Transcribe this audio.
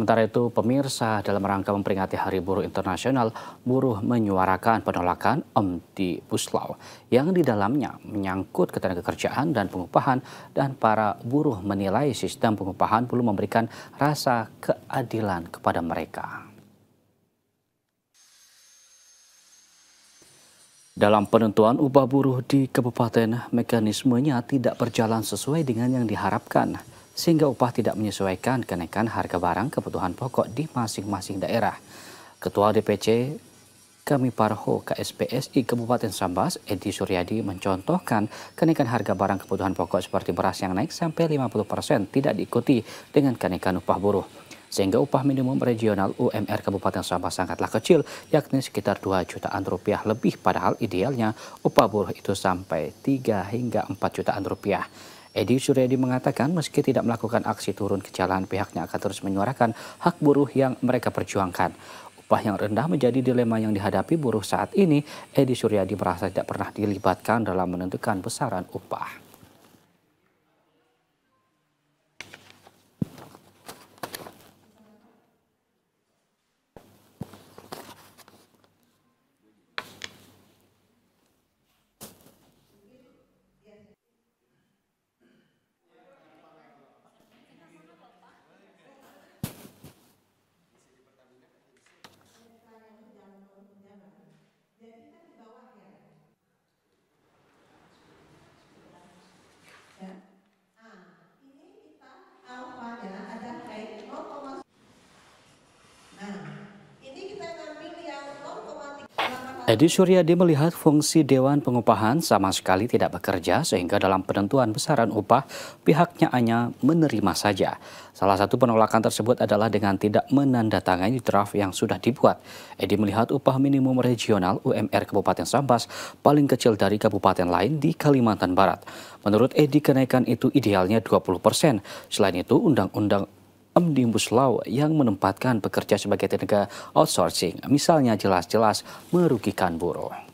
Sementara itu, pemirsa dalam rangka memperingati Hari Buruh Internasional, buruh menyuarakan penolakan omti Buslaw yang di dalamnya menyangkut ketenaga kerjaan dan pengupahan dan para buruh menilai sistem pengupahan belum memberikan rasa keadilan kepada mereka. Dalam penentuan upah buruh di kabupaten, mekanismenya tidak berjalan sesuai dengan yang diharapkan sehingga upah tidak menyesuaikan kenaikan harga barang kebutuhan pokok di masing-masing daerah. Ketua DPC kami Parho KSPSI Kabupaten Sambas, Edi Suryadi mencontohkan kenaikan harga barang kebutuhan pokok seperti beras yang naik sampai 50% tidak diikuti dengan kenaikan upah buruh. Sehingga upah minimum regional UMR Kabupaten Sambas sangatlah kecil, yakni sekitar 2 jutaan rupiah lebih padahal idealnya upah buruh itu sampai 3 hingga 4 jutaan rupiah. Edi Suryadi mengatakan meski tidak melakukan aksi turun ke jalan, pihaknya akan terus menyuarakan hak buruh yang mereka perjuangkan. Upah yang rendah menjadi dilema yang dihadapi buruh saat ini. Edi Suryadi merasa tidak pernah dilibatkan dalam menentukan besaran upah. Edi Suryadi melihat fungsi Dewan Pengupahan sama sekali tidak bekerja sehingga dalam penentuan besaran upah pihaknya hanya menerima saja. Salah satu penolakan tersebut adalah dengan tidak menandatangani draft yang sudah dibuat. Edi melihat upah minimum regional UMR Kabupaten Sambas paling kecil dari kabupaten lain di Kalimantan Barat. Menurut Edi kenaikan itu idealnya 20 persen. Selain itu, Undang-Undang Omnibus Law yang menempatkan pekerja sebagai tenaga outsourcing, misalnya jelas-jelas merugikan buruh.